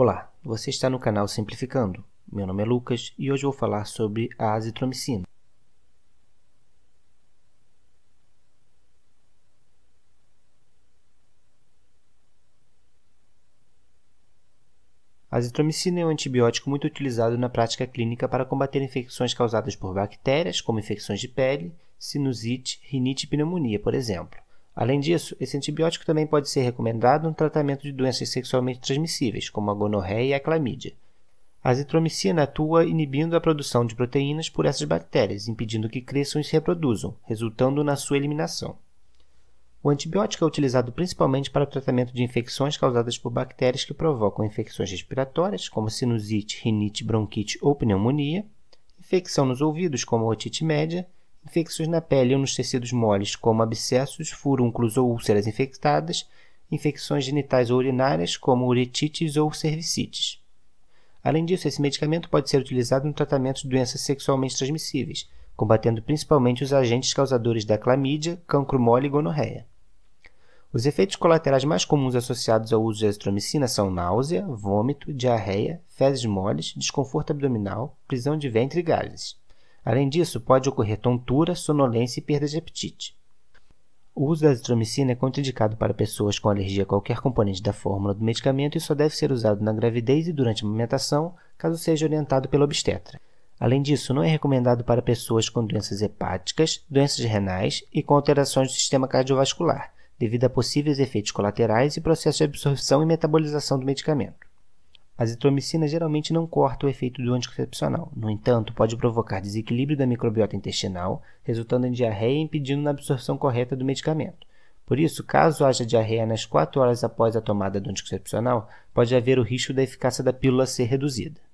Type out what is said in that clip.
Olá, você está no canal Simplificando. Meu nome é Lucas e hoje vou falar sobre a azitromicina. A azitromicina é um antibiótico muito utilizado na prática clínica para combater infecções causadas por bactérias, como infecções de pele, sinusite, rinite e pneumonia, por exemplo. Além disso, esse antibiótico também pode ser recomendado no tratamento de doenças sexualmente transmissíveis, como a gonorreia e a clamídia. A azitromicina atua inibindo a produção de proteínas por essas bactérias, impedindo que cresçam e se reproduzam, resultando na sua eliminação. O antibiótico é utilizado principalmente para o tratamento de infecções causadas por bactérias que provocam infecções respiratórias, como sinusite, rinite, bronquite ou pneumonia, infecção nos ouvidos, como otite média, infecções na pele ou nos tecidos moles, como abscessos, furúnculos ou úlceras infectadas, infecções genitais ou urinárias, como uretites ou cervicites. Além disso, esse medicamento pode ser utilizado no tratamento de doenças sexualmente transmissíveis, combatendo principalmente os agentes causadores da clamídia, cancro mole e gonorreia. Os efeitos colaterais mais comuns associados ao uso de azitromicina são náusea, vômito, diarreia, fezes moles, desconforto abdominal, prisão de ventre e gases. Além disso, pode ocorrer tontura, sonolência e perda de apetite. O uso da azitromicina é contraindicado para pessoas com alergia a qualquer componente da fórmula do medicamento e só deve ser usado na gravidez e durante a amamentação, caso seja orientado pelo obstetra. Além disso, não é recomendado para pessoas com doenças hepáticas, doenças renais e com alterações do sistema cardiovascular, devido a possíveis efeitos colaterais e processos de absorção e metabolização do medicamento. A azitromicina geralmente não corta o efeito do anticoncepcional. No entanto, pode provocar desequilíbrio da microbiota intestinal, resultando em diarreia e impedindo a absorção correta do medicamento. Por isso, caso haja diarreia nas 4 horas após a tomada do anticoncepcional, pode haver o risco da eficácia da pílula ser reduzida.